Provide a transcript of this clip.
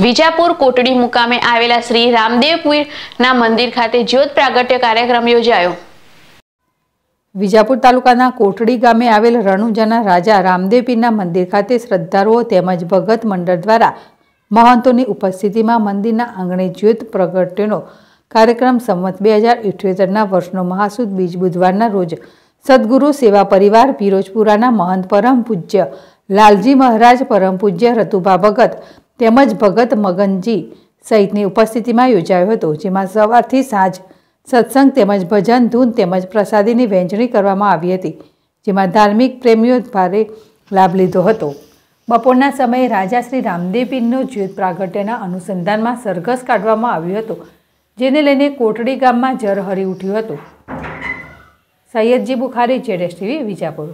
વિજાપુર કોટડી મુકામે આવેલા શ્રી રામદેવપુરના મંદિર ખાતે જ્યોત પ્રાગટ્ય કાર્યક્રમ યોજાયો વિજાપુર તાલુકાના કોટડી ગામે આવેલ રણુજાના રાજા રામદેવપીરના મંદિર ખાતે શ્રદ્ધાળુઓ તેમજ ભગત મંડળ દ્વારા મહંતોની ઉપસ્થિતિમાં મંદિરના આંગણે જ્યોત પ્રગટ્યનો કાર્યક્રમ સંવત બે હજાર ઇઠ્યોતેરના વર્ષનો મહાસુદ બીજ બુધવારના રોજ સદગુરુ સેવા પરિવાર પિરોજપુરાના મહંત પરમ પૂજ્ય લાલજી મહારાજ પરમ પૂજ્ય રતુભા ભગત તેમજ ભગત મગનજી સહિતની ઉપસ્થિતિમાં યોજાયો હતો જેમાં સવારથી સાંજ સત્સંગ તેમજ ભજન ધૂન તેમજ પ્રસાદીની વહેંચણી કરવામાં આવી હતી જેમાં ધાર્મિક પ્રેમીઓ ભારે લાભ લીધો હતો બપોરના સમયે રાજા શ્રી રામદેવપીરનો જ્યોત પ્રાગટ્યના અનુસંધાનમાં સરઘસ કાઢવામાં આવ્યો હતો જેને લઈને કોટડી ગામમાં જર હરી ઉઠ્યું હતું સૈયદજી બુખારી જેડેશ ટીવી વિજાપુર